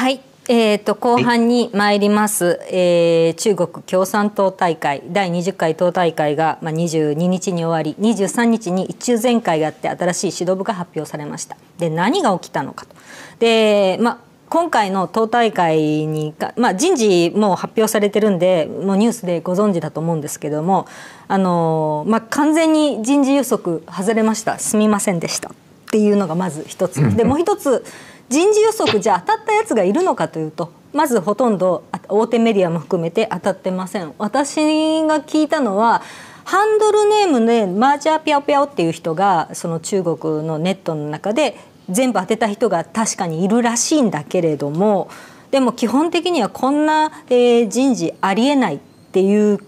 はいえーと、後半に参ります、えー、中国共産党大会第20回党大会が、まあ、22日に終わり23日に一中全会があって新しい指導部が発表されましたで何が起きたのかとで、まあ、今回の党大会に、まあ、人事も発表されてるんでもうニュースでご存知だと思うんですけども、あのまあ、完全に人事予測外れましたすみませんでしたっていうのがまず一つでもう一つ人事予測じゃ当たったやつがいるのかというとまずほとんど大手メディアも含めて当たってません私が聞いたのはハンドルネームでマーチャーピャオピャオっていう人がその中国のネットの中で全部当てた人が確かにいるらしいんだけれどもでも基本的にはこんな、え人事ありえないっていう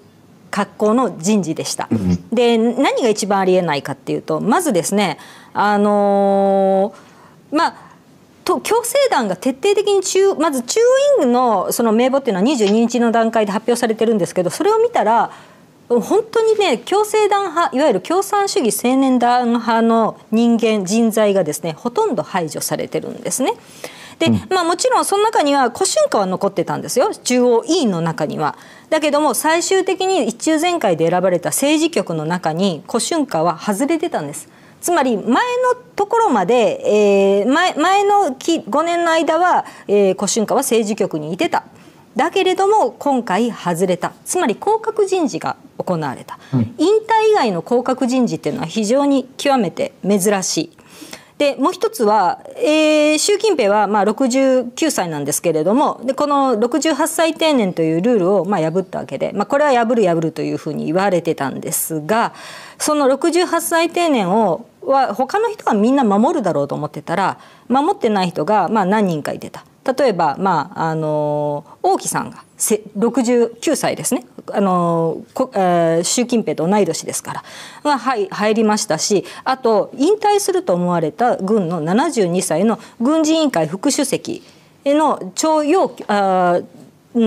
格好の人事でした。で何が一番ありえないかっていうとまずですねあのー、まあと共青団が徹底的に中まず中央委員のその名簿っていうのは22日の段階で発表されてるんですけどそれを見たら本当にね共生団派いわゆる共産主義青年団派の人間人材がですねほとんど排除されてるんですね。で、まあ、もちろんその中には古春華は残ってたんですよ中央委員の中には。だけども最終的に一中全会で選ばれた政治局の中に古春華は外れてたんです。つまり前のところまで、えー、前前の5年の間は、えー、古春華は政治局にいてた。だけれども今回外れたつまり降格人事が行われた、うん、引退以外の降格人事っていうのは非常に極めて珍しい。でもう一つは、えー、習近平はまあ69歳なんですけれどもでこの68歳定年というルールをまあ破ったわけで、まあ、これは破る破るというふうに言われてたんですがその68歳定年をは他の人はみんな守るだろうと思ってたら守ってない人がまあ何人かいてた例えば、まああの王毅さんが69歳ですね、あのこえー、習近平と同い年ですからが、はい、入りましたしあと引退すると思われた軍の72歳の軍事委員会副主席の徴用あ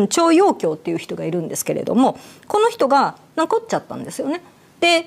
徴用京っていう人がいるんですけれどもこの人が残っちゃったんですよね。で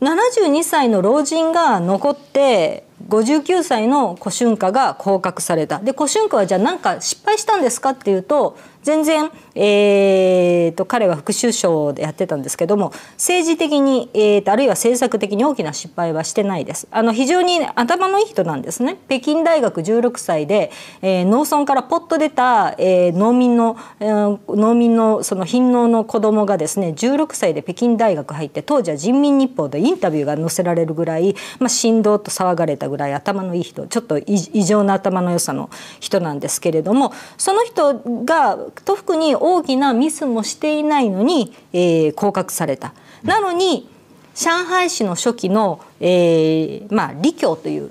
72歳の老人が残って59歳の古春華が降格されたで古春華はじゃあ何か失敗したんですかっていうと全然、えーと、彼は副首相でやってたんですけども政治的に、えーとあるいは政策的に大きな失敗はしてないですあの非常に頭のいい人なんですね北京大学16歳で、えー、農村からポッと出た、えー、農民の、えー、農民のその貧農の子供がですね16歳で北京大学入って当時は人民日報でインタビューが載せられるぐらい、まあ、振動と騒がれたぐらい頭のいい人ちょっと異常な頭の良さの人なんですけれどもその人が特に大きなミスもしていないのに、えー、降格された。なのに上海市の初期の、えー、まあ、李強という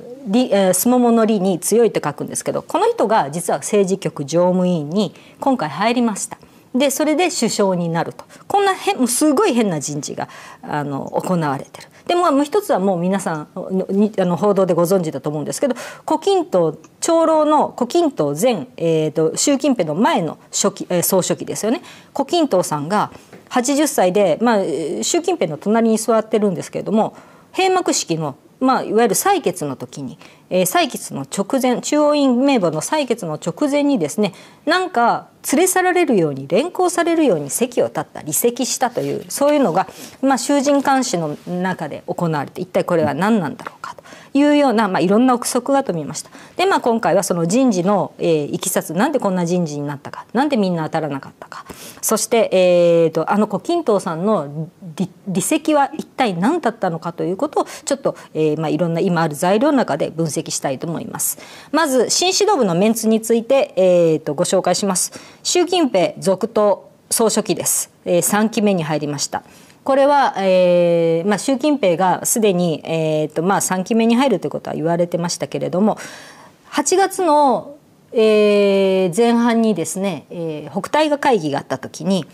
すももの李に強いと書くんですけどこの人が実は政治局常務委員に今回入りました。でそれで首相になるとこんな変すごい変な人事があの行われてる。でもう一つはもう皆さんあの報道でご存知だと思うんですけど胡錦涛長老の胡錦涛前、えーと、と習近平の前の初期、えー、総書記ですよね胡錦涛さんが80歳で、まあ、習近平の隣に座ってるんですけれども閉幕式のまあ、いわゆる採決の時に、えー、採決の直前中央委員名簿の採決の直前にですねなんか連れ去られるように連行されるように席を立った離席したというそういうのが、まあ、囚人監視の中で行われて一体これは何なんだろうかと。いうような、まあ、いろんな憶測が飛びました。で、まあ、今回はその人事の、えー、いきさつなんでこんな人事になったかなんでみんな当たらなかったかそして、えーと、あの胡錦涛さんの離席は一体何だったのかということをちょっと、えーまあ、いろんな今ある材料の中で分析したいと思います。まず新指導部のメンツについて、えーと、とご紹介します。習近平続投総書記です、えー、3期目に入りました。これは、えーまあ、習近平がすでに、えーとまあ、3期目に入るということは言われてましたけれども8月の、えー、前半にですね、えー、北戴河会議があった時に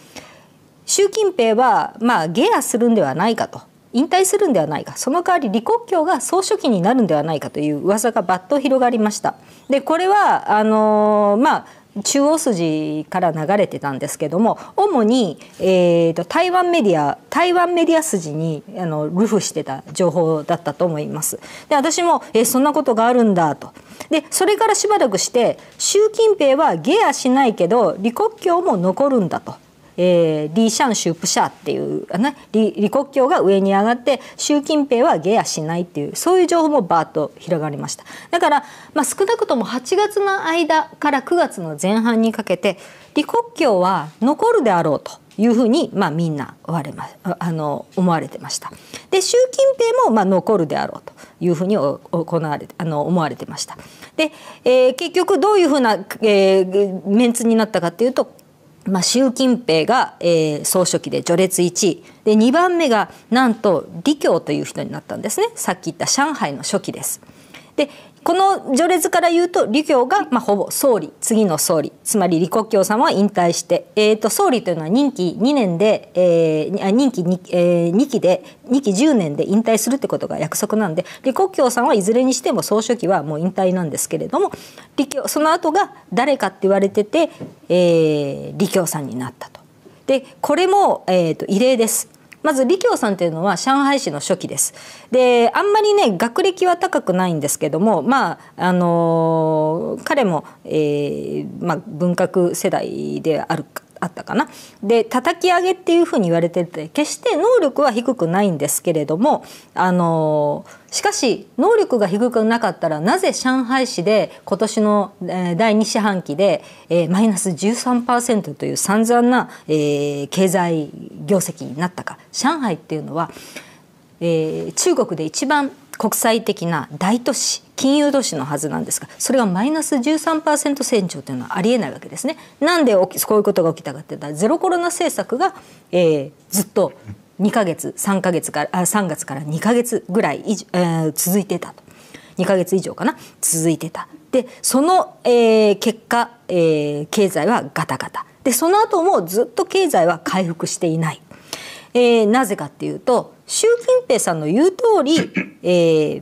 習近平は、まあ、ゲアするんではないかと。引退するんではないかその代わり李克強が総書記になるんではないかという噂がばっと広がりました。でこれはあのー、まあ中央筋から流れてたんですけども主に、えーと、台湾メディア台湾メディア筋にあのルフしてた情報だったと思います。で私も、えー、そんなことがあるんだと。でそれからしばらくして習近平は下野しないけど李克強も残るんだと。えー、李ュープシャっていう、ね、李李克強が上に上がって習近平は下野しないっていうそういう情報もバーッと広がりましただから、まあ、少なくとも8月の間から9月の前半にかけて李克強は残るであろうというふうに、まあ、みんなわれまあの思われてました。で習近平も、まあ、残るであろうというふうに行われあの思われてました。で、えー、結局どういうふうな、えー、メンツになったかというとまあ、習近平が、えー、総書記で序列1位で2番目がなんと李強という人になったんですねさっき言った上海の初期です。でこの序列から言うと李強がまあほぼ総理次の総理つまり李克強さんは引退して、えー、と総理というのは任期2年で、えー、任期 2,、えー、2期で2期10年で引退するってことが約束なんで李克強さんはいずれにしても総書記はもう引退なんですけれども李強その後が誰かって言われてて、えー、李強さんになったと。でこれも、えー、と異例です。まず李強さんというのは上海市の初期です。であんまりね学歴は高くないんですけどもまああのー、彼も、えーまあ、文革世代であるあったかな。で叩き上げっていうふうに言われてて決して能力は低くないんですけれどもあのしかし能力が低くなかったらなぜ上海市で今年の、え第2四半期で、えマイナス13%という散々な、え経済業績になったか上海っていうのはえー、中国で一番国際的な大都市金融都市のはずなんですがそれがマイナス13%成長というのはありえないわけですね。なんでこういうことが起きたかっていったらゼロコロナ政策が、えー、ずっと2ヶ月3ヶ月からあ3月から2ヶ月ぐらい以えー、続いてたと2ヶ月以上かな続いてた。でその、えー、結果、えー、経済はガタガタ。でその後もずっと経済は回復していないえー、なぜかっていうと習近平さんの言う通り、えー、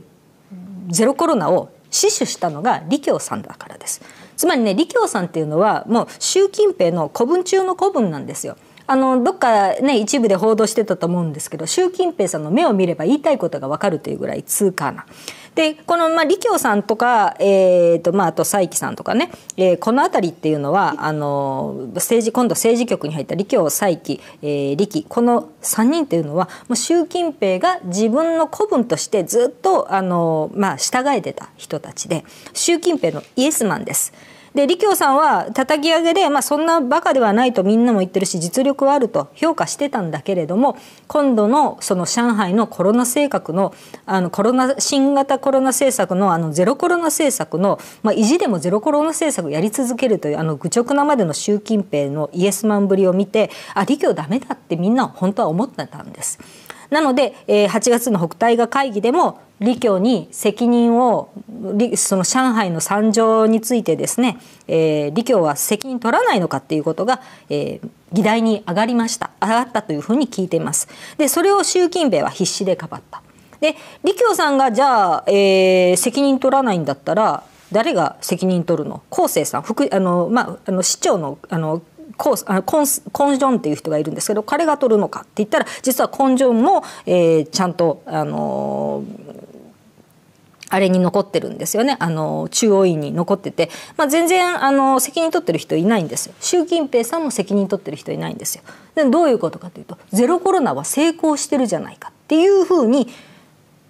ゼロコロナを死守したのが李強さんだからです。つまりね李強さんっていうのはもう習近平の古文中の古文なんですよ。あのどっかね一部で報道してたと思うんですけど習近平さんの目を見れば言いたいことがわかるというぐらい通過な。でこのまあ李強さんとか、えーとまあ、あと佐伯さんとかね、えー、この辺りっていうのはあの政治今度政治局に入った李強佐伯、えー、李希この3人っていうのはもう習近平が自分の子分としてずっとあの、まあ、従えてた人たちで習近平のイエスマンです。で李強さんは叩き上げで、まあ、そんなバカではないとみんなも言ってるし実力はあると評価してたんだけれども今度のその上海のコロナ政策のあのコロナ新型コロナ政策のあのゼロコロナ政策の、まあ、意地でもゼロコロナ政策やり続けるというあの愚直なまでの習近平のイエスマンぶりを見てあ李強ダメだってみんな本当は思ってたんです。なので、えー、8月の北戴河会議でも李強に責任をその上海の惨状についてですね、えー、李強は責任取らないのかっていうことが、えー、議題に上がりました上がったというふうに聞いています。でそれを習近平は必死でかばった。で李強さんがじゃあ、えー、責任取らないんだったら誰が責任取るの？厚生さん、副あのまああの市長のあのコースあのコンコンジョンっていう人がいるんですけど彼が取るのかって言ったら実はコンジョンも、えー、ちゃんとあのーあれに残ってるんですよねあの中央委員に残ってて、まあ、全然あの責任取ってる人いないんですよ習近平さんも責任取ってる人いないんですよでどういうことかというとゼロコロナは成功してるじゃないかっていうふうに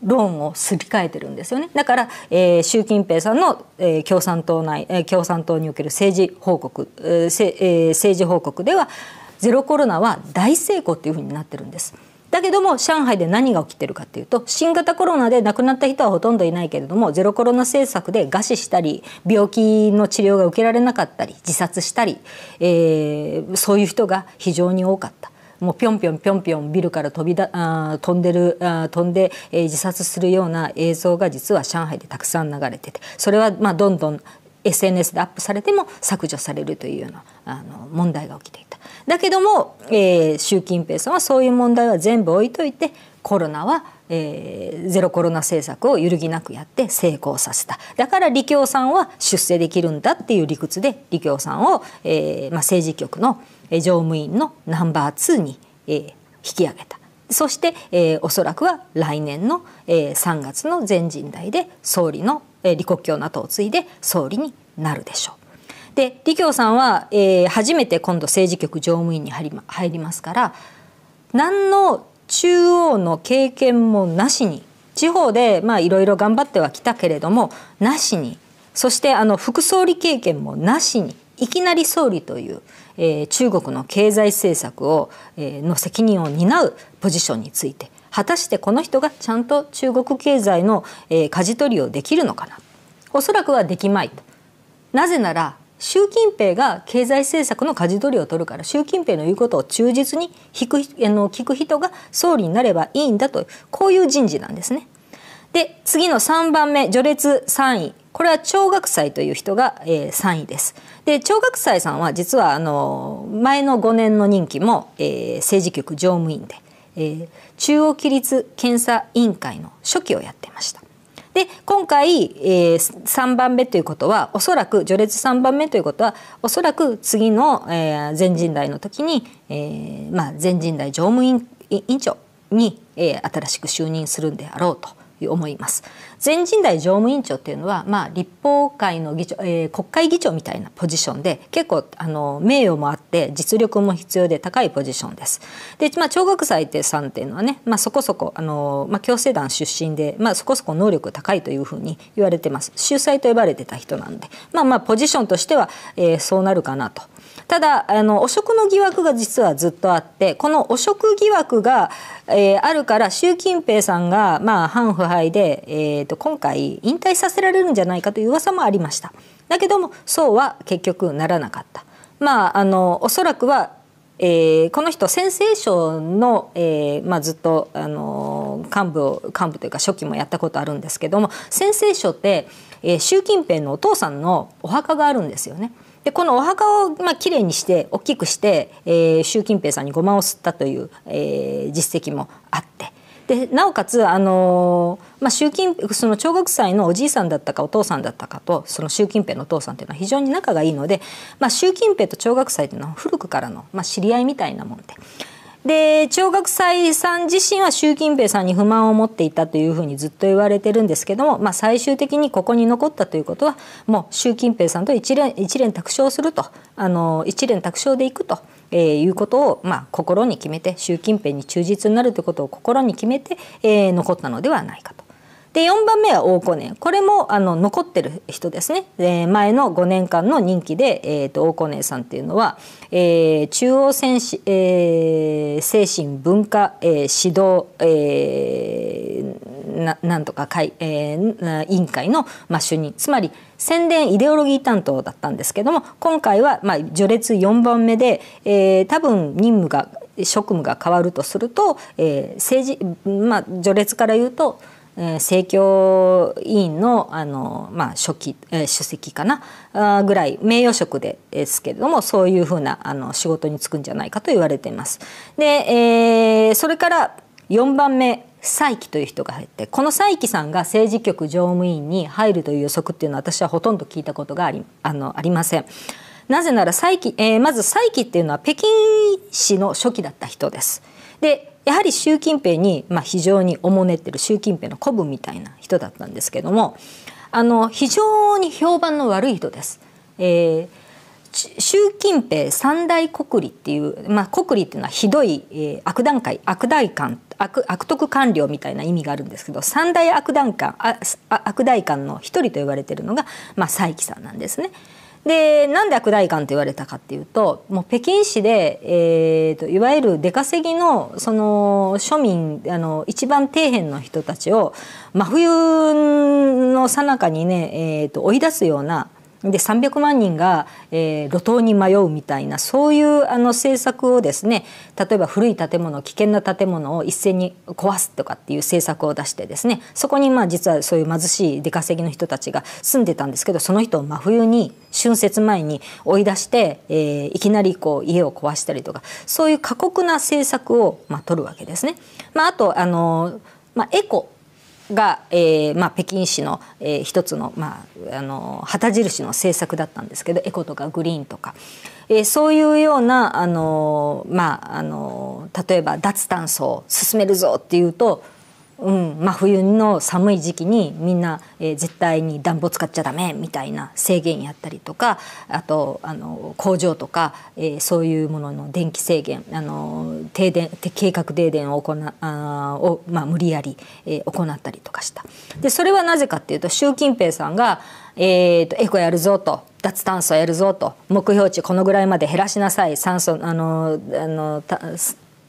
論をすり替えてるんですよねだから、えー、習近平さんの、えー、共産党内、えー、共産党における政治報告、えーえー、政治報告ではゼロコロナは大成功というふうになってるんです。だけども上海で何が起きてるかっていうと新型コロナで亡くなった人はほとんどいないけれどもゼロコロナ政策で餓死したり病気の治療が受けられなかったり自殺したり、えー、そういう人が非常に多かった。もうぴょんぴょんぴょんぴょんビルから飛びだあ飛んでるあ飛んで、えー、自殺するような映像が実は上海でたくさん流れててそれはまあどんどん SNS でアップされても削除されるというようなあの問題が起きていた。だけども、えー、習近平さんはそういう問題は全部置いといてコロナは、えー、ゼロコロナ政策を揺るぎなくやって成功させただから李強さんは出世できるんだっていう理屈で李強さんを、えーまあ、政治局の常務員のナンバー2に、えー、引き上げたそして、えー、おそらくは来年の、えー、3月の全人代で総理の、えー、李克強の後を継いで総理になるでしょう。で李強さんは、えー、初めて今度政治局常務員に入りますから何の中央の経験もなしに地方でまあいろいろ頑張ってはきたけれどもなしにそしてあの副総理経験もなしにいきなり総理という、えー、中国の経済政策を、えー、の責任を担うポジションについて果たしてこの人がちゃんと中国経済の、えー、舵取りをできるのかなおそらくはできまいと。なぜなら習近平が経済政策の舵取りを取るから習近平の言うことを忠実に聞くあの聞く人が総理になればいいんだとこういう人事なんですね。で次の3番目序列3位これは張学祭という人が、えー、3位です。で張学祭さんは実はあの前の5年の任期も、えー、政治局常務委員で、えー、中央規律検査委員会の初期をやってました。で今回、えー、3番目ということはおそらく序列3番目ということはおそらく次の、えー、全人代の時に、えーまあ、全人代常務委員長に、えー、新しく就任するんであろうと。思います。全人代常務委員長っていうのは、まあ、立法会の議長、えー、国会議長みたいなポジションで結構あの名誉もあって実力も必要で高いポジションです。で、まあ、聴覚祭さんっていうのはね、まあ、そこそこあの、まあ、共生団出身で、まあ、そこそこ能力高いというふうに言われてます秀才と呼ばれてた人なんでまあまあポジションとしては、えー、そうなるかなと。ただあの汚職の疑惑が実はずっとあってこの汚職疑惑が、えー、あるから習近平さんが、まあ、反腐敗で、えーと、今回引退させられるんじゃないかという噂もありましただけどもそうは結局ならなかった。まあ、あのおそらくはえー、この人陝西省の、えーまあ、ずっと、あのー、幹部を幹部というか初期もやったことあるんですけども陝西省って、えー、習近平のお父さんのお墓があるんですよね。でこのお墓をまあきれいにして大きくして、えー、習近平さんにごまを吸ったという、えー、実績もあって。でなおかつ、あのー、まあ、習近その長学祭のおじいさんだったかお父さんだったかとその習近平のお父さんというのは非常に仲がいいので、まあ、習近平と小学祭というのは古くからの、まあ、知り合いみたいなもんでで張学祭さん自身は習近平さんに不満を持っていたというふうにずっと言われてるんですけども、まあ、最終的にここに残ったということはもう習近平さんと一連一連卓勝するとあの一連卓勝でいくと。えー、いうことを、まあ、心に決めて習近平に忠実になるということを心に決めて、えー、残ったのではないかと。で4番目は大コネこれもあの残ってる人ですね、えー、前の5年間の任期で、えーと、大コネさんっていうのは、えー、中央戦士、えー、精神文化、えー、指導、えー、ななんとか会、えー、委員会の、まあ、主任つまり宣伝イデオロギー担当だったんですけども今回は、まあ、序列4番目で、えー、多分任務が職務が変わるとすると、えー、政治まあ序列から言うと政教委員のあの、まあ、書期主席かなぐらい名誉職でですけれどもそういうふうなあの仕事に就くんじゃないかと言われています。で、えー、それから4番目佐伯という人が入ってこの佐伯さんが政治局常務委員に入るという予測っていうのは私はほとんど聞いたことがありあのありません。なぜなら佐伯、えー、まず佐伯っていうのは北京市の初期だった人です。でやはり習近平に、まあ、非常におもねってる習近平の古文みたいな人だったんですけどもあの非常に評判の悪い人です。えー習近平三大国理っていう、まあ、国理っていうのはひどい、えー、悪段階悪代官悪悪徳官僚みたいな意味があるんですけど三大悪段官悪代官の一人と言われているのが、まあ、蔡奇さんなんですね。でなんで悪代官と言われたかっていうともう北京市で、えーと、いわゆる出稼ぎのその庶民あの一番底辺の人たちを真冬のさなかにね、えーと追い出すようなで300万人が、えー、路頭に迷うみたいなそういうあの政策をですね例えば古い建物危険な建物を一斉に壊すとかっていう政策を出してですねそこにまあ実はそういう貧しい出稼ぎの人たちが住んでたんですけどその人を真冬に春節前に追い出して、えー、いきなりこう家を壊したりとかそういう過酷な政策を、まあ、取るわけですね。まあ、あとあの、まあ、エコが、えーまあ、北京市の、えー、一つの,、まあ、あの旗印の政策だったんですけどエコとかグリーンとか、えー、そういうようなあの、まあ、あの例えば脱炭素を進めるぞっていうとうんまあ、冬の寒い時期にみんな、えー、絶対に暖房使っちゃダメみたいな制限やったりとかあとあの工場とか、えー、そういうものの電気制限あの停電計画停電を行あを、まあ、無理やり、えー、行ったりとかしたでそれはなぜかっていうと習近平さんが、えーと、とエコやるぞと脱炭素やるぞと目標値このぐらいまで減らしなさい酸素あのあの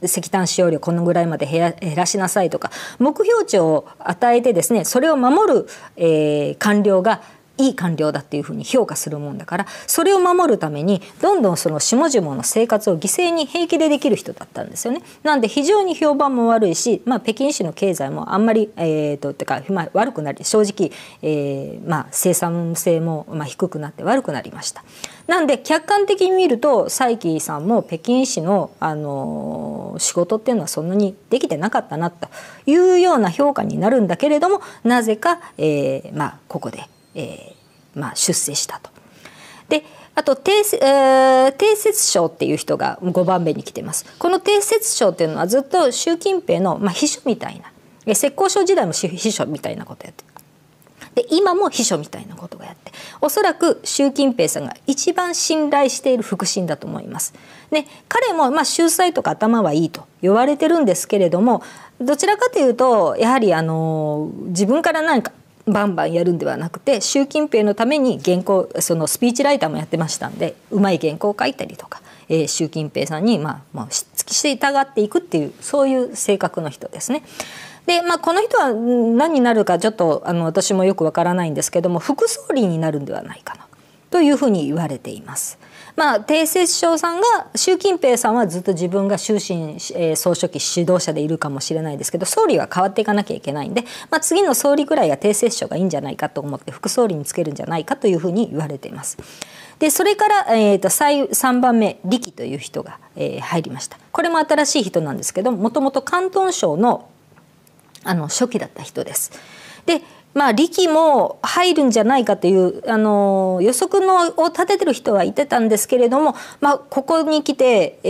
石炭使用量このぐらいまで減らしなさいとか目標値を与えてですねそれを守る、えー、官僚がいい官僚だっていうふうに評価するもんだからそれを守るためにどんどんその下々の生活を犠牲に平気でできる人だったんですよね。なんで非常に評判も悪いし、まあ、北京市の経済もあんまり、えーと、ってか、まあ、悪くなり正直、えーまあ、生産性も、まあ、低くなって悪くなりました。なんで客観的に見ると蔡奇さんも北京市の、あのー、仕事っていうのはそんなにできてなかったなというような評価になるんだけれどもなぜか、えーまあ、ここで、えーまあ、出世したと。であと定,、えー、定説省っていう人が5番目に来てます。この定説省っていうのはずっと習近平の、まあ、秘書みたいな石膏省時代も秘書みたいなことやってで今も秘書みたいなことをやっておそらく習近平さんが一番信頼している腹心だと思います。ね、彼もまあ秀才とか頭はいいと言われてるんですけれどもどちらかというとやはりあの自分から何かバンバンやるんではなくて習近平のために原稿そのスピーチライターもやってましたんでうまい原稿を書いたりとか、えー、習近平さんに、まあ、していたがっていくっていうそういう性格の人ですね。で、まあ、この人は何になるかちょっとあの私もよくわからないんですけども副総理になるんではないかなというふうに言われています。まあ、帝政首さんが習近平さんはずっと自分が終身、えー、総書記指導者でいるかもしれないですけど総理は変わっていかなきゃいけないんで、まあ、次の総理ぐらいが帝政首がいいんじゃないかと思って副総理につけるんじゃないかというふうに言われています。でそれから、えーと、と3番目力という人が、えー、入りましたこれも新しい人なんですけどもともと広東省のあの初期だった人です。でまあ、力も入るんじゃないかというあの予測のを立ててる人はいてたんですけれども、まあ、ここに来て、え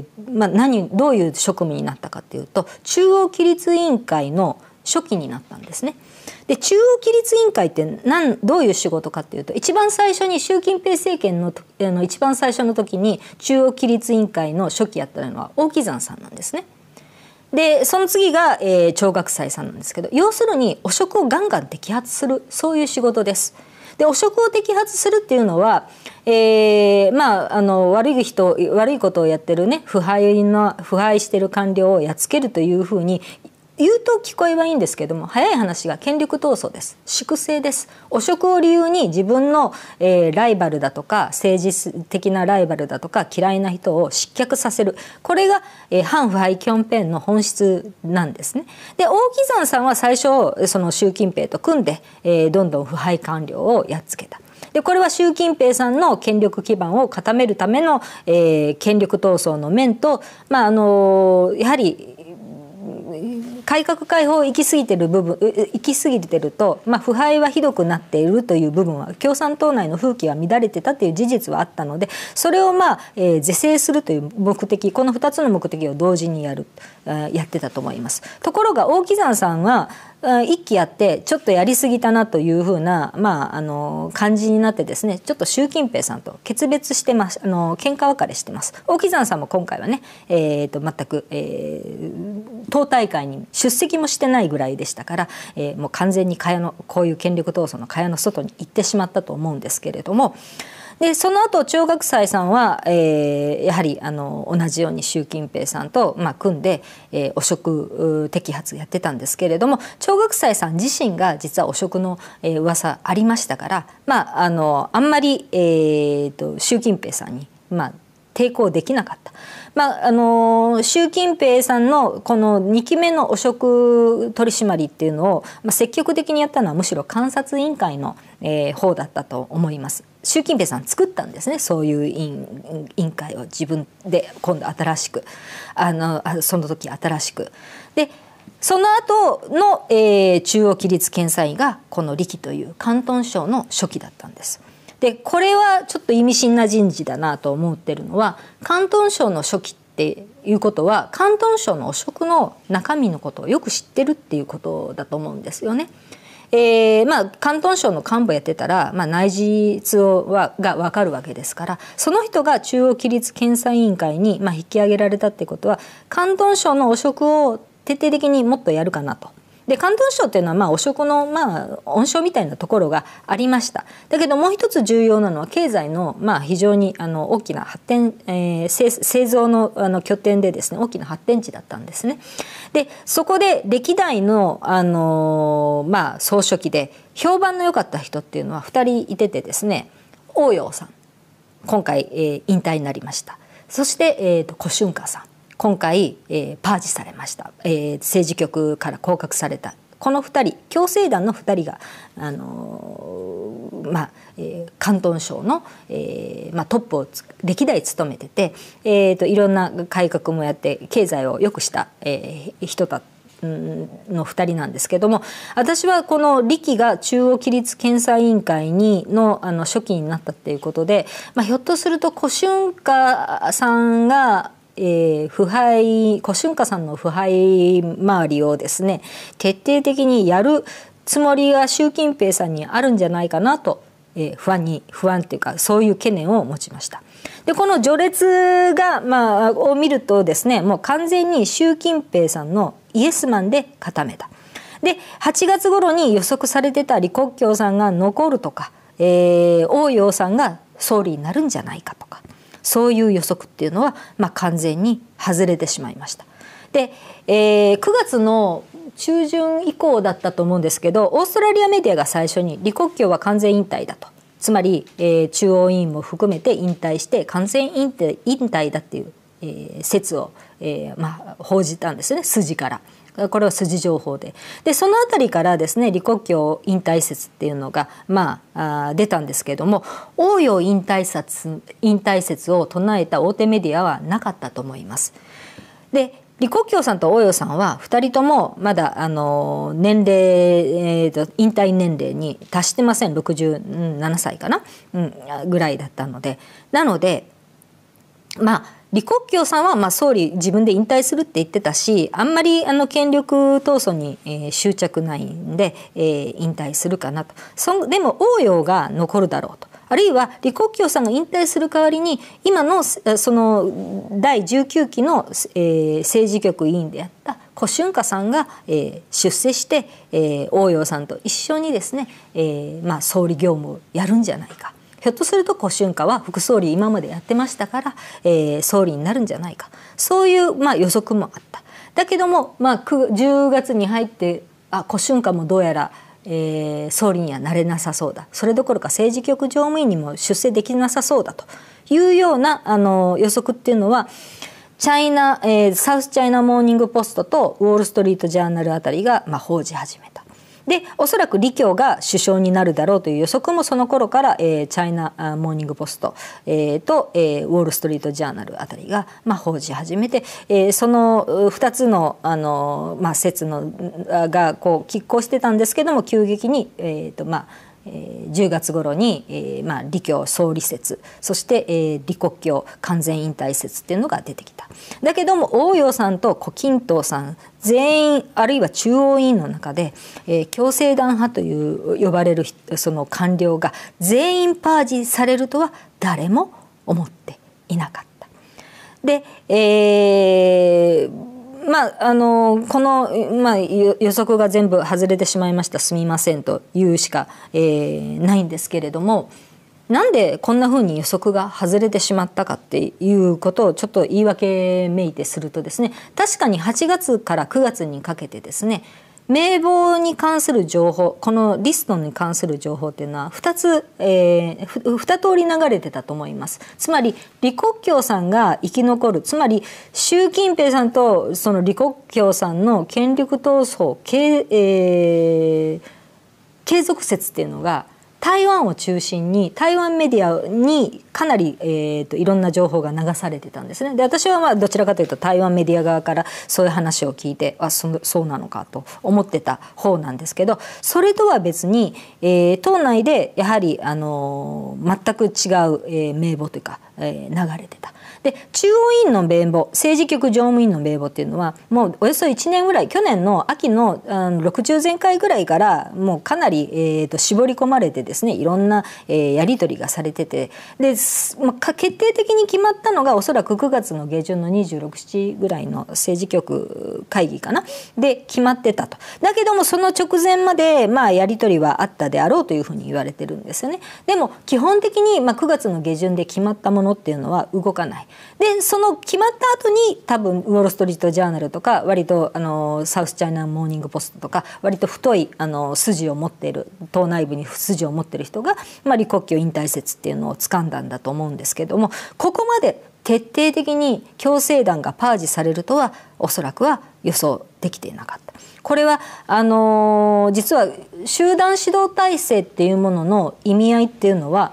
ーまあ何、どういう職務になったかというと中央規律委員会の初期になったんですね。で中央規律委員会ってなんどういう仕事かっていうと一番最初に習近平政権のあの一番最初の時に中央規律委員会の初期やったのは王木山さんなんですね。でその次が、えー、聴覚祭さんなんですけど要するに汚職をガンガン摘発するそういう仕事です。で汚職を摘発するっていうのは、えー、まああの悪い人悪いことをやってるね腐敗の腐敗してる官僚をやっつけるというふうに言うと聞こえはいいんですけども早い話が権力闘争です粛清です汚職を理由に自分の、えー、ライバルだとか政治的なライバルだとか嫌いな人を失脚させるこれが、えー、反腐敗キャンペーンの本質なんですね。で大木山さんは最初その習近平と組んで、えー、どんどん腐敗官僚をやっつけた。でこれは習近平さんの権力基盤を固めるための、えー、権力闘争の面と、まああのー、やはり改革開放行き過ぎてる部分行き過ぎてると、まあ、腐敗はひどくなっているという部分は共産党内の風紀は乱れてたという事実はあったのでそれを、まあえー、是正するという目的この2つの目的を同時にやる、やってたと思います。ところが大木山さんは一期やってちょっとやりすぎたなというふうな、まあ、あの感じになってですねちょっと習近平さんと決別してますあの喧嘩別れしてます大木山さんも今回はね、えーと全く、えー、党大会に出席もしてないぐらいでしたから、えー、もう完全に蚊帳のこういう権力闘争の蚊帳の外に行ってしまったと思うんですけれども。でその後張学斎さんは、えー、やはりあの同じように習近平さんと、まあ、組んで、えー、汚職摘発やってたんですけれども張学斎さん自身が実は汚職の、えー、噂ありましたから、まあ、あのあんまり、えーと習近平さんに、まあ、抵抗できなかった。まあ、あの習近平さんのこの2期目の汚職取り締まりっていうのを、まあ、積極的にやったのはむしろ監察委員会の、えー、方だったと思います。習近平さん作ったんですねそういう委員会を自分で今度新しくあのその時新しく。でその後の、えー、中央規律検査院がこの力という広東省の初期だったんです。でこれはちょっと意味深な人事だなと思ってるのは広東省の書記っていうことは広東省の汚職の中身のことをよく知ってるっていうことだと思うんですよね。えーまあ、広東省の幹部やってたら、まあ、内実はが分かるわけですからその人が中央規律検査委員会に、まあ、引き上げられたってことは広東省の汚職を徹底的にもっとやるかなと。で広東省っていうのはまあ汚職のまあ温床みたいなところがありましただけどもう一つ重要なのは経済のまあ非常にあの大きな発展、えー、製製造のあの拠点でですね大きな発展地だったんですね。でそこで歴代の、あのまあ、総書記で評判の良かった人っていうのは2人いててですね王陽さん今回、えー、引退になりましたそして、えーと古春華さん今回、えー、パージされました、えー、政治局から降格されたこの2人共生団の2人が、あのー、まあえー、広東省の、えーまあ、トップを歴代務めてて、えーと、いろんな改革もやって経済を良くした、えー、人だの2人なんですけども私はこの力が中央規律検査委員会にのあの初期になったっていうことで、まあ、ひょっとすると古春華さんがえー、腐敗古春華さんの腐敗周りをですね徹底的にやるつもりが習近平さんにあるんじゃないかなと、えー、不安に不安というかそういう懸念を持ちました。でこの序列が、まあ、を見るとですねもう完全に習近平さんのイエスマンで固めた。で8月頃に予測されてた李克強さんが残るとか、えー、王洋さんが総理になるんじゃないかとかそういう予測っていうのは、まあ、完全に外れてしまいました。で、えー、9月の中旬以降だったと思うんですけどオーストラリアメディアが最初に李克強は完全引退だとつまり、えー、中央委員も含めて引退して完全引退引退だっていう、えー、説を、えーまあ、報じたんですね筋から。これは筋情報ででその辺りからですね李克強引退説っていうのが、まあ、あ出たんですけれども応用引退説引退説を唱えた大手メディアはなかったと思います。で李克強さんと応用さんは2人ともまだあの年齢、えーと、引退年齢に達してません67歳かな、うん、ぐらいだったのでなのでまあ李克強さんはまあ総理自分で引退するって言ってたしあんまりあの権力闘争に、えー、執着ないんで、えー、引退するかなとそでも応用が残るだろうと。あるいは李克強さんが引退する代わりに今のその第19期の、えー、政治局委員であった古春華さんが、えー、出世して、えー、応用さんと一緒にですね、えーまあ、総理業務をやるんじゃないか。ひょっとすると古春華は副総理今までやってましたから、えー、総理になるんじゃないかそういう、まあ、予測もあった。だけども、まあ、10月に入ってあ古春華もどうやらえー、総理にはなれなさそうだそれどころか政治局常務員にも出世できなさそうだというようなあの予測っていうのはチャイナ、えー、サウスチャイナモーニングポストとウォール・ストリート・ジャーナルあたりが、まあ、報じ始めた。でおそらく李強が首相になるだろうという予測もその頃から、えー、チャイナモーニングポスト、えー、と、えー、ウォール・ストリート・ジャーナルあたりが、まあ、報じ始めて、えー、その2つのあの、まあ、説のがこう拮抗してたんですけども急激に、えーとまあえ10月頃に、えーまあ、李教総理説そして、えー、李克強完全引退説っていうのが出てきただけども王陽さんと胡錦涛さん全員あるいは中央委員の中で、えー、共青団派という呼ばれるその官僚が全員パージされるとは誰も思っていなかった。で、えーまああのこの、まあ、予測が全部外れてしまいましたすみませんというしか、えー、ないんですけれどもなんでこんなふうに予測が外れてしまったかっていうことをちょっと言い訳めいてするとですね確かに8月から9月にかけてですね名簿に関する情報このリストに関する情報っていうのは2つ、えー、2通り流れてたと思いますつまり李克強さんが生き残るつまり習近平さんとその李克強さんの権力闘争、えー、継続説っていうのが台湾を中心に台湾メディアにかなり、えーと、いろんな情報が流されてたんですねで私はまあどちらかというと台湾メディア側からそういう話を聞いてあそそうなのかと思ってた方なんですけどそれとは別に、えー、党内でやはり、あのー、全く違う、えー、名簿というか、えー、流れてた。で中央委員の名簿政治局常務委員の名簿っていうのはもうおよそ1年ぐらい去年の秋の、うん、60前回ぐらいからもうかなり、えーと、絞り込まれてですねいろんな、えー、やり取りがされててで、まあ、決定的に決まったのがおそらく9月の下旬の267ぐらいの政治局会議かなで決まってたと。だけどもその直前まで、まあ、やり取りはあったであろうというふうに言われてるんですよね。でも基本的に、まあ、9月の下旬で決まったものっていうのは動かない。でその決まった後に多分ウォール・ストリート・ジャーナルとか割とあのサウス・チャイナ・モーニング・ポストとか割と太いあの筋を持っている党内部に筋を持っている人が、まあ、李克強引退説っていうのを掴んだんだと思うんですけどもここまで徹底的に共制団がパージされるとはおそらくは予想できていなかった。これはあのー、実は集団指導体制っていうものの意味合いっていうのは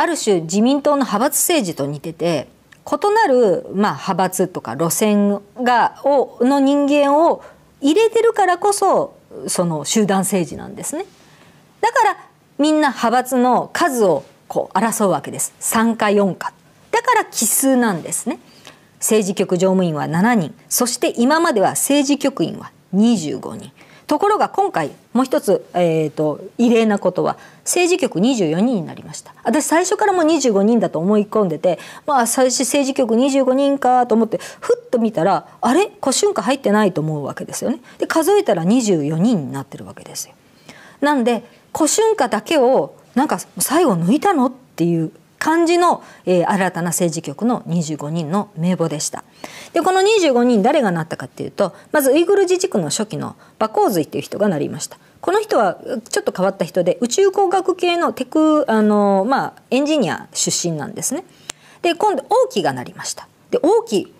ある種自民党の派閥政治と似てて異なる、まあ、派閥とか路線がをの人間を入れてるからこそその集団政治なんですね。だからみんな派閥の数をこう争うわけです。3か4か。だから奇数なんですね。政治局常務員は7人そして今までは政治局員は25人ところが今回もう一つ、えーと、異例なことは政治局24人になりました私最初からも25人だと思い込んでてまあ最初政治局25人かと思ってふっと見たらあれ古春華入ってないと思うわけですよねで数えたら24人になってるわけですよなんで古春華だけをなんか最後抜いたのっていう感じの、えー、新たな政治局の25人の名簿でしたでこの25人誰がなったかっていうとまずウイグル自治区の初期の馬洪水っていう人がなりましたこの人はちょっと変わった人で宇宙工学系のテクあの、まあ、エンジニア出身なんですねで今度王毅がなりましたで王毅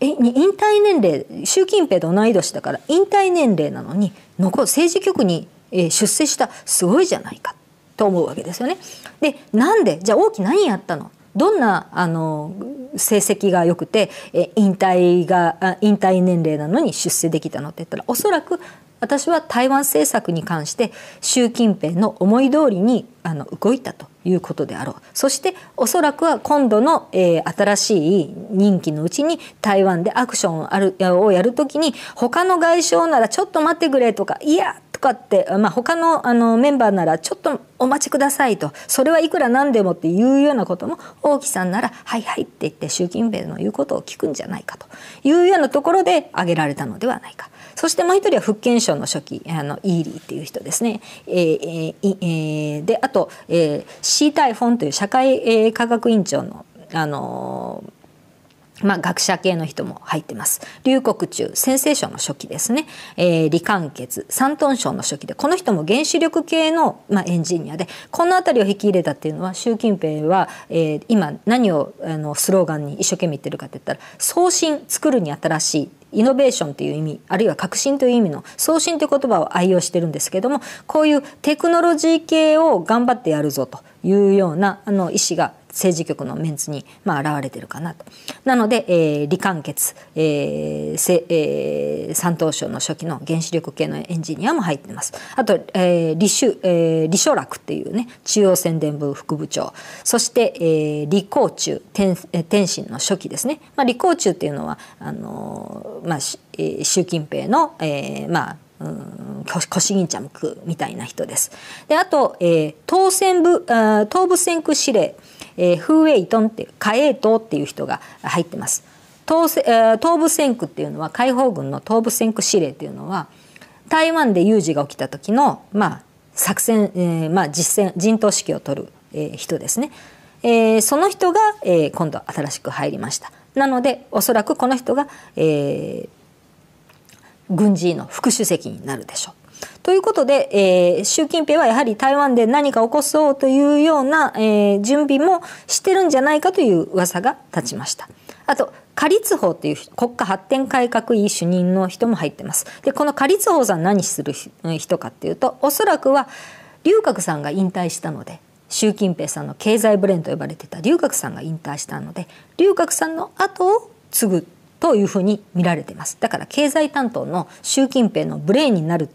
え引退年齢習近平と同い年だから引退年齢なのに残政治局に出世したすごいじゃないかと思うわけですよね。でなんでじゃあ王毅何やったのどんなあの成績が良くて引退が引退年齢なのに出世できたのって言ったらおそらく私は台湾政策に関して習近平の思い通りにあの動いたということであろうそしておそらくは今度の、えー、新しい任期のうちに台湾でアクションをやる時に他の外相ならちょっと待ってくれとかいやかって、まあ、他のあのメンバーならちょっとお待ちくださいとそれはいくら何でもっていうようなことも大木さんなら「はいはい」って言って習近平の言うことを聞くんじゃないかというようなところで挙げられたのではないか。そしてもう一人は福建省の初期、あのイーリーっていう人ですね。えーえー、であと、えー、シー・タイフォンという社会科学委員長のあのーまあ、学者系の人も入ってます。龍谷中、先生賞の初期ですね。えー、李完傑、三トン賞の初期で、この人も原子力系の、まあ、エンジニアで、この辺りを引き入れたっていうのは、習近平は、えー、今何をあのスローガンに一生懸命言ってるかって言ったら、送信、作るに新しい。イノベーションという意味あるいは革新という意味の送信という言葉を愛用してるんですけどもこういうテクノロジー系を頑張ってやるぞというようなあの意思が政治局のメンツに、まあ、現れてるかなと。なので、えー、李完結、えーえー、山東省の初期の原子力系のエンジニアも入ってます。あと、えー、李秀、えー、李書楽っていうね中央宣伝部副部長そして、えー、李光中天天津の初期ですね。まあ、李光中っていうのはあのー、まあ、しえー、習近平の、えー、まあうんコシギンチャムクみたいな人です。であと、えー、当選部東部戦区司令えー、フーウェイトンってカエイトっていう人が入ってます。東,、え東部戦区っていうのは解放軍の東部戦区司令っていうのは台湾で有事が起きた時の、まあ、作戦、えー、まあ、実戦陣頭指揮を取る、えー、人ですね、えー、その人が、え今度新しく入りましたなのでおそらくこの人が、え軍事の副主席になるでしょうということで、えー、習近平はやはり台湾で何か起こそうというような、えー、準備もしてるんじゃないかという噂が立ちました。あと仮立法という国家発展改革委主任の人も入ってます。でこの仮立法さん何する人かっていうとおそらくは龍閣さんが引退したので習近平さんの経済ブレーンと呼ばれてた龍閣さんが引退したので龍閣さんの後を継ぐというふうに見られてます。だから経済担当の習近平のブレーンになる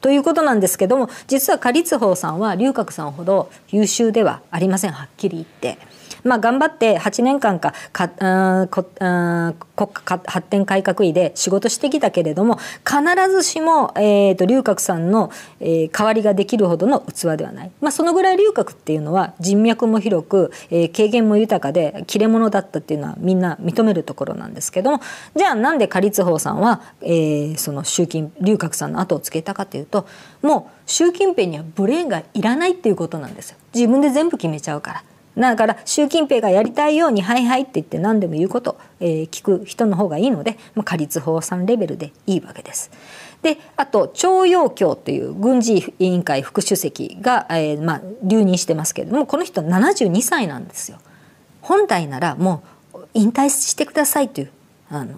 ということなんですけども実は仮立法さんは龍角さんほど優秀ではありませんはっきり言って。まあ、頑張って8年間かかあこあ国家発展改革医で仕事してきたけれども必ずしも、えーと、龍角さんの、えー、代わりができるほどの器ではない、まあ、そのぐらい龍角っていうのは人脈も広く、えー、経験も豊かで切れ者だったっていうのはみんな認めるところなんですけどもじゃあなんで仮立法さんは、えー、その習近龍角さんの後をつけたかというともう習近平にはブレーンがいらないっていうことなんですよ。自分で全部決めちゃうから。だから習近平がやりたいように「はいはい」って言って何でも言うこと、えー、聞く人の方がいいので、まあ、仮立法さんレベルでいいわけです。であと徴用協という軍事委員会副主席が、えーまあ、留任してますけれどもこの人72歳なんですよ。本来ならもう引退してくださいというあの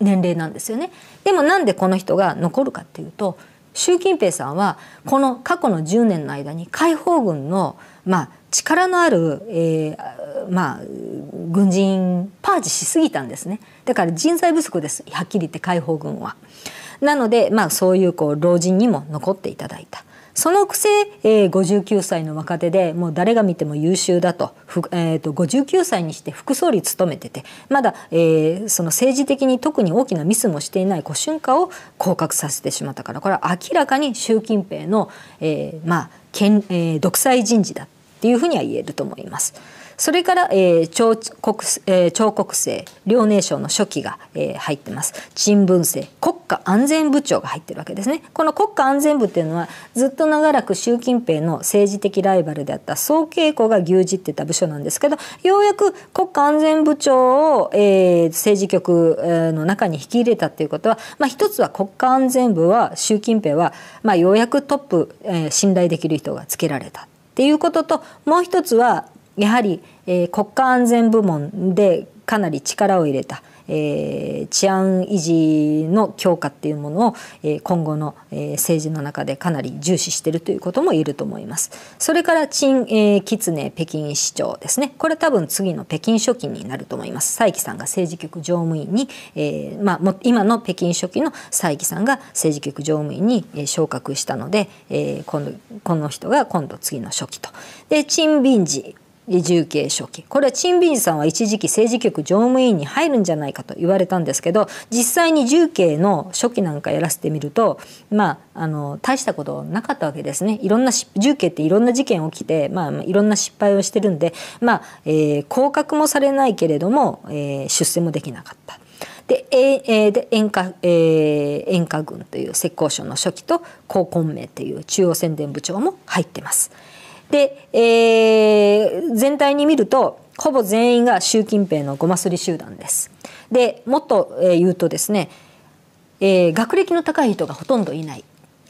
年齢なんですよね。でもなんでこの人が残るかっていうと習近平さんはこの過去の10年の間に解放軍のまあ力のある、えー、まあ、軍人パージしすぎたんですねだから人材不足ですはっきり言って解放軍は。なので、まあ、そういうこう老人にも残っていただいた。そのくせ、えー、59歳の若手でもう誰が見ても優秀だと,、えーと、59歳にして副総理務めててまだ、えー、その政治的に特に大きなミスもしていない胡春華を降格させてしまったからこれは明らかに習近平の、えーまあ権えー、独裁人事だっっいうふうには言えると思います。それから、えー、彫刻えー、彫刻制遼寧省の初期が、えー、入ってます陳文政国家安全部長が入ってるわけですねこの国家安全部っていうのはずっと長らく習近平の政治的ライバルであった宋慶子が牛耳ってた部署なんですけどようやく国家安全部長を、えー、政治局の中に引き入れたっていうことは、まあ、一つは国家安全部は習近平は、まあ、ようやくトップ、えー、信頼できる人がつけられた。っていうことともう一つはやはり、えー、国家安全部門でかなり力を入れたえー、治安維持の強化っていうものを、えー、今後の、えー、政治の中でかなり重視しているということも言えると思います。それから陳、えー、狐北京市長ですねこれ多分次の北京書記になると思います。蔡奇さんが政治局常務員に、えーまあ、も今の北京書記の蔡奇さんが政治局常務員に、え昇格したので、えー、今度この人が今度次の書記と。で陳敏治重慶書記これはチン・ビンさんは一時期政治局常務委員に入るんじゃないかと言われたんですけど実際に重慶の書記なんかやらせてみるとまああの大したことなかったわけですねいろんな重慶っていろんな事件起きて、まあ、いろんな失敗をしてるんで、まあえー、降格もされないけれども、えー、出世もできなかった。で、えー、で演歌、えー、演歌軍という浙江省の書記と江根明という中央宣伝部長も入ってます。で、えー、全体に見ると、ほぼ全員が習近平のごますり集団です。で、もっと言うとですね、えー、学歴の高い人がほとんどいない。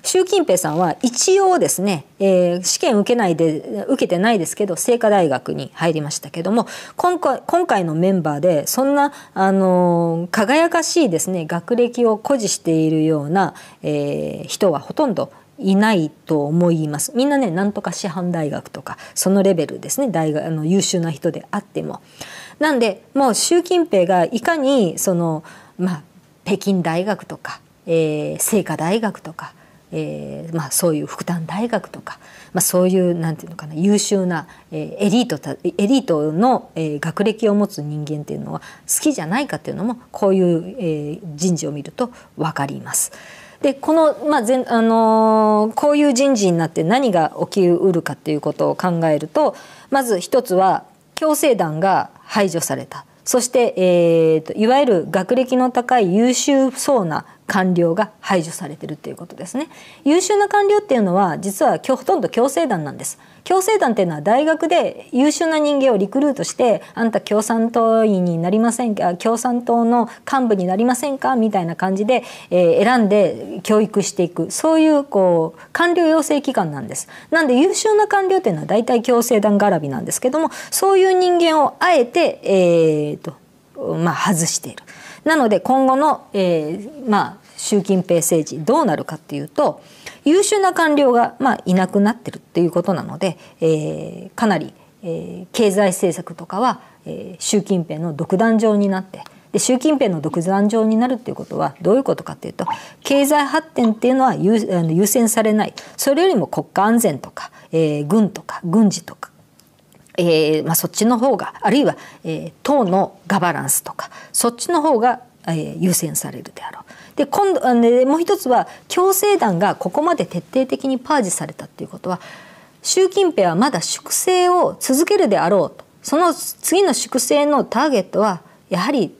習近平さんは一応ですね、えー、試験受けないで受けてないですけど清華大学に入りましたけども今回今回のメンバーでそんな、あのー、輝かしいですね学歴を誇示しているような、えー、人はほとんどいないと思いますみんなねなんとか師範大学とかそのレベルですね大学あの優秀な人であっても。なんでもう習近平がいかにその、まあ、北京大学とか、えー、清華大学とか、えーまあ、そういう福旦大学とか、まあ、そういうなんていうのかな優秀な、えー、エリートたエリートの、えー、学歴を持つ人間っていうのは好きじゃないかっていうのもこういう、えー、人事を見ると分かります。でこの、まあぜあのこういう人事になって何が起きうるかっていうことを考えるとまず一つは共生団が排除された。そして、えーといわゆる学歴の高い優秀そうな官僚が排除されてるということですね優秀な官僚っていうのは実はほとんど共生団なんです共生団っていうのは大学で優秀な人間をリクルートしてあんた共産党員になりませんか共産党の幹部になりませんかみたいな感じで、えー、選んで教育していくそういうこう官僚養成機関なんですなんで優秀な官僚っていうのは大体共生団絡みなんですけどもそういう人間をあえてえーとまあ外している。なので今後の、えー、まあ、習近平政治どうなるかっていうと優秀な官僚が、まあ、いなくなってるっていうことなので、えー、かなり、えー、経済政策とかは、えー、習近平の独壇場になってで習近平の独壇場になるっていうことはどういうことかっていうと経済発展っていうのは優あの優先されないそれよりも国家安全とか、えー、軍とか軍事とかえーまあ、そっちの方があるいは、えー、党のガバナンスとかそっちの方が、えー、優先されるであろう。で今度あもう一つは共生団がここまで徹底的にパージされたっていうことは習近平はまだ粛清を続けるであろうとその次の粛清のターゲットはやはり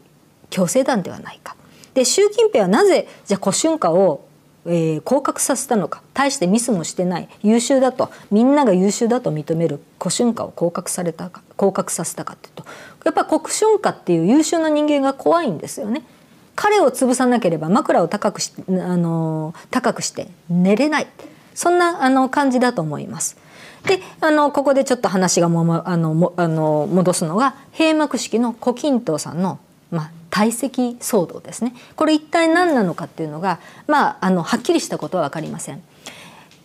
共生団ではないか。で習近平はなぜじゃあ古春華をえー、降格させたのか大してミスもしてない優秀だとみんなが優秀だと認める古春華を降格されたか降格させたかっていうとやっぱ国春華っていう優秀な人間が怖いんですよね。彼を潰さなければ枕を高くしあの高くして寝れないそんなあの感じだと思います。であのここでちょっと話がもあのもあの戻すのが閉幕式の胡錦涛さんの、まあ、堆積騒動ですねこれ一体何なのかっていうのが、まあ、あのはっきりしたことは分かりません。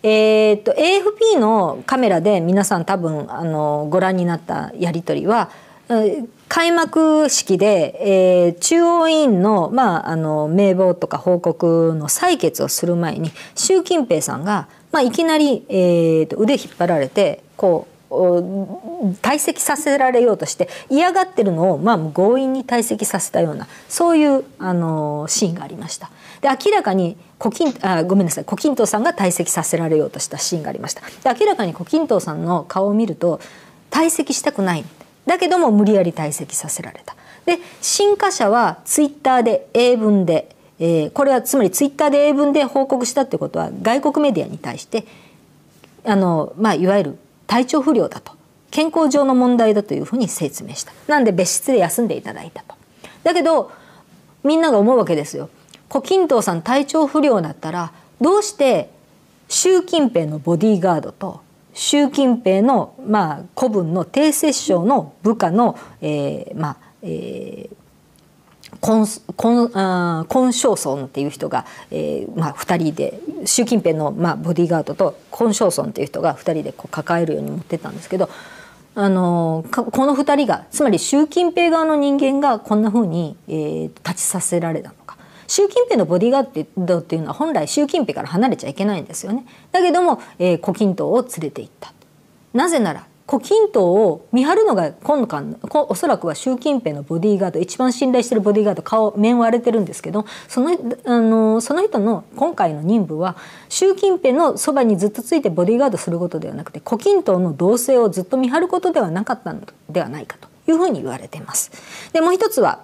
えーと、AFP のカメラで皆さん多分あのご覧になったやり取りは開幕式で、えー、中央委員の,、まあ、あの名簿とか報告の採決をする前に習近平さんが、まあ、いきなり、えーと腕引っ張られてこう退席させられようとして嫌がってるのをまあ強引に退席させたようなそういうあのシーンがありました。で明らかに胡錦あごめんなさい胡錦涛さんが退席させられようとしたシーンがありました。で明らかに胡錦涛さんの顔を見ると退席したくないだけども無理やり退席させられた。で新華社はツイッターで英文で、えー、これはつまりツイッターで英文で報告したってことは外国メディアに対してあの、まあ、いわゆる体調不良だと健康上の問題だというふうに説明したなんで別室で休んでいただいたとだけどみんなが思うわけですよ胡錦涛さん体調不良だったらどうして習近平のボディーガードと習近平の、まあ、古文の帝摂政の部下の、えーまあえー、コンコンあコン・ショウソンっていう人が、えーまあ、2人で習近平の、まあ、ボディーガードとコン・ショウソンっていう人が2人でこう抱えるように持ってったんですけどあのこの2人がつまり習近平側の人間がこんなふうに、えー、立ちさせられたのか。習近平のボディーガードっていうのは本来習近平から離れちゃいけないんですよね。だけども、えー、胡錦涛を連れて行った。なぜなら胡錦涛を見張るのが今間おそらくは習近平のボディーガード一番信頼してるボディーガード顔面割れてるんですけどそのあのその人の今回の任務は習近平のそばにずっとついてボディーガードすることではなくて胡錦涛の動静をずっと見張ることではなかったのではないかというふうに言われています。でもう一つは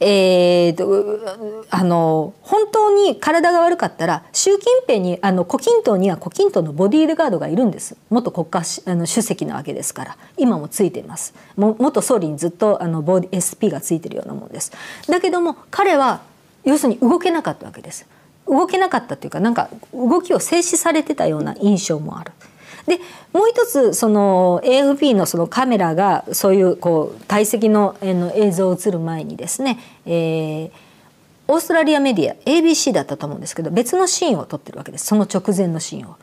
えーあの本当に体が悪かったら習近平にあの胡錦涛には胡錦涛のボディーガードがいるんです元国家あの主席なわけですから今もついています元総理にずっとあのボディ SP がついてるようなもんですだけども彼は要するに動けなかったわけです動けなかったというかなんか動きを制止されてたような印象もある。でもう一つその AFP のそのカメラがそういうこう体積のの映像を映る前にですね、えー、オーストラリアメディア ABC だったと思うんですけど別のシーンを撮ってるわけですその直前のシーンを。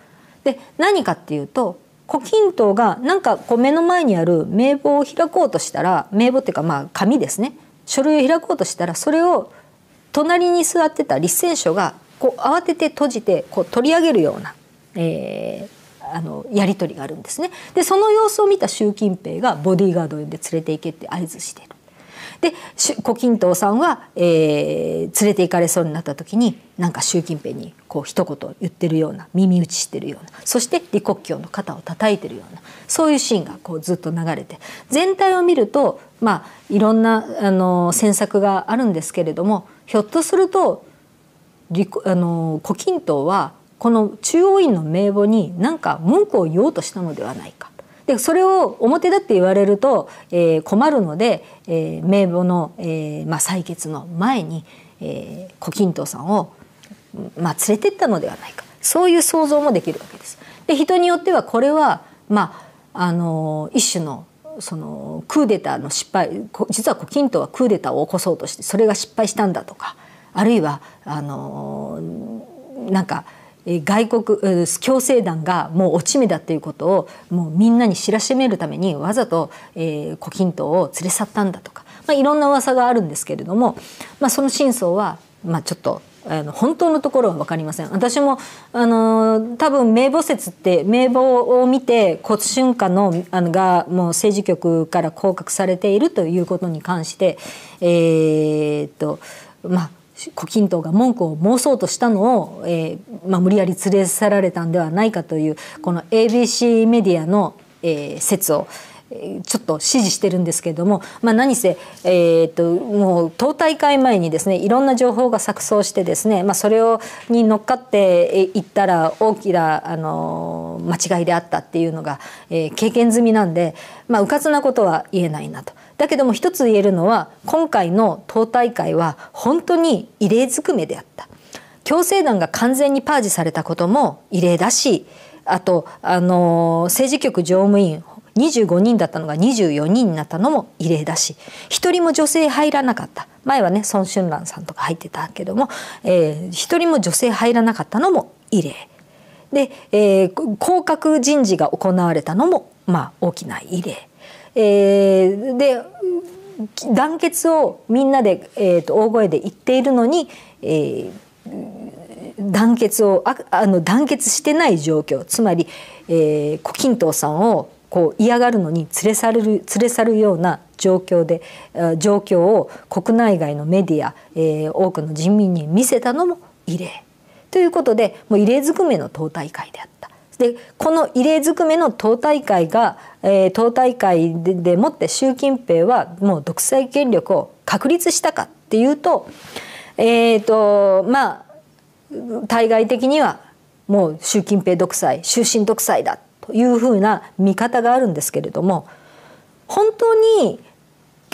で何かっていうと胡錦涛がなんかこう目の前にある名簿を開こうとしたら名簿っていうかまあ紙ですね書類を開こうとしたらそれを隣に座ってた立選書がこう慌てて閉じてこう取り上げるような、えー、あのやり取りがあるんですねでその様子を見た習近平がボディーガードを呼んで連れて行けって合図してる。で胡錦涛さんは、えー、連れて行かれそうになった時になんか習近平にこう一言言ってるような耳打ちしてるようなそして李克強の肩を叩いてるようなそういうシーンがこうずっと流れて全体を見るとまあいろんなあの詮索があるんですけれどもひょっとするとあの胡錦涛はこの中央院の名簿に何か文句を言おうとしたのではないか。でそれを表だって言われると、えー、困るので、えー、名簿の、えーまあ、採決の前に、えー、胡錦涛さんを、まあ、連れてったのではないかそういう想像もできるわけです。で人によってはこれは、まあ、あの一種のそのクーデターの失敗実は胡錦涛はクーデターを起こそうとしてそれが失敗したんだとかあるいはあのなんか外国強制団がもう落ち目だっていうことをもうみんなに知らしめるためにわざと、えー、胡錦涛を連れ去ったんだとか、まあ、いろんな噂があるんですけれども、まあ、その真相は、まあ、ちょっとあの本当のところは分かりません私もあの多分名簿説って名簿を見て骨春夏のあのがもう政治局から降格されているということに関してえー、っとまあ胡錦涛が文句を申そうとしたのを、えーまあ、無理やり連れ去られたんではないかというこの ABC メディアの、えー、説を、ちょっと支持してるんですけれども、まあ、何せ、えーと、もう党大会前にですねいろんな情報が錯綜してですね、まあ、それをに乗っかっていったら大きなあの間違いであったっていうのが、えー、経験済みなんで、まあ、うかつなことは言えないなと。だけども一つ言えるのは今回の党大会は本当に異例ずくめであった。共青団が完全にパージされたことも異例だしあとあの政治局常務委員25人だったのが24人になったのも異例だし一人も女性入らなかった前はね孫春蘭さんとか入ってたけども一、えー、人も女性入らなかったのも異例で、えー、降格人事が行われたのもまあ大きな異例。えー、で団結をみんなで、えーと、大声で言っているのに、えー、団結をああの団結してない状況つまり、えー、胡錦涛さんをこう嫌がるのに連れ去る連れ去るような状況で状況を国内外のメディア、えー、多くの人民に見せたのも異例ということでもう異例ずくめの党大会であった。でこの異例ずくめの党大会が、えー、党大会ででもって習近平はもう独裁権力を確立したかっていうと,、えーとまあ、対外的にはもう習近平独裁終身独裁だというふうな見方があるんですけれども本当に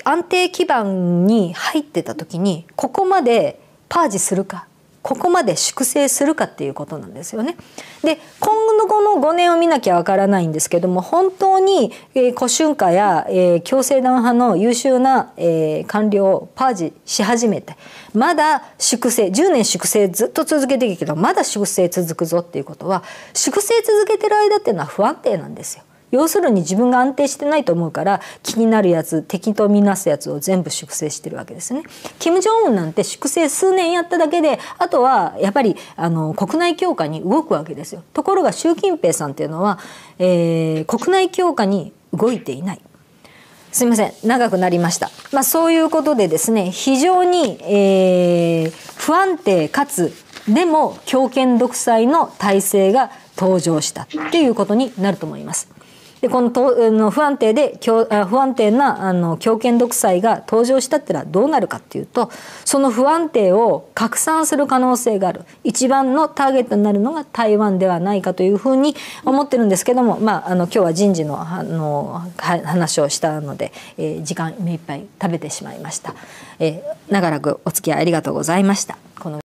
安定基盤に入ってた時にここまでパージするかここまで粛清するかっていうことなんですよね。で今後の5年を見なきゃわからないんですけども本当に、えー、古春華や、えー、共青団派の優秀な、えー、官僚をパージし始めてまだ粛清10年粛清ずっと続けていくけどまだ粛清続くぞっていうことは粛清続けてる間っていうのは不安定なんですよ。要するに自分が安定してないと思うから気になるやつ敵と見なすやつを全部粛清してるわけですね。金正恩なんて粛清数年やっただけであとはやっぱりあの国内強化に動くわけですよ。ところが習近平さんっていうのは、えー、国内強化に動いていない。すいません長くなりました、まあ、そういうことでですね非常に、えー、不安定かつでも強権独裁の体制が登場したっていうことになると思います。でこのとの不安定で不安定なあの強権独裁が登場したってのはどうなるかっていうとその不安定を拡散する可能性がある一番のターゲットになるのが台湾ではないかというふうに思ってるんですけども、まあ、あの今日は人事のあの話をしたので、えー、時間目いっぱい食べてしまいました。えー、長らくお付き合いありがとうございました。この